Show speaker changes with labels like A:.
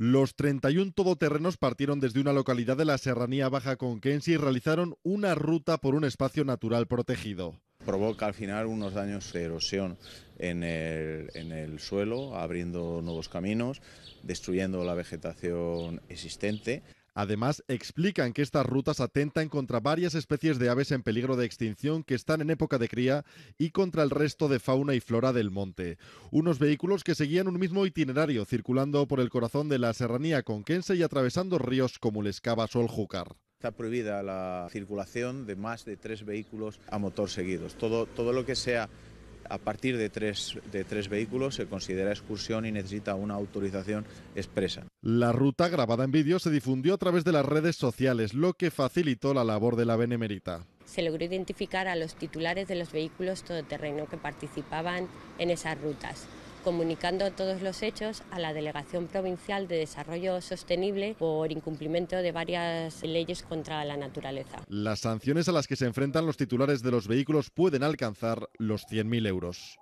A: Los 31 todoterrenos partieron desde una localidad de la Serranía Baja Conquense y realizaron una ruta por un espacio natural protegido.
B: Provoca al final unos daños de erosión en el suelo, abriendo nuevos caminos,
A: destruyendo la vegetación existente. Además, explican que estas rutas atentan contra varias especies de aves en peligro de extinción que están en época de cría y contra el resto de fauna y flora del monte. Unos vehículos que seguían un mismo itinerario, circulando por el corazón de la serranía conquense y atravesando ríos como el Escava sol Está
B: prohibida la circulación de más de tres vehículos a motor seguidos. Todo, todo lo que sea a partir de tres, de vehículos se considera excursión y necesita una autorización
A: expresa. La ruta grabada en vídeo se difundió a través de las redes sociales, lo que facilitó la labor de la Benemerita.
C: Se logró identificar a los titulares de los vehículos todoterreno que participaban en esas rutas comunicando todos los hechos a la Delegación Provincial de Desarrollo Sostenible por incumplimiento de varias leyes contra la naturaleza.
A: Las sanciones a las que se enfrentan los titulares de los vehículos pueden alcanzar los 100.000 euros.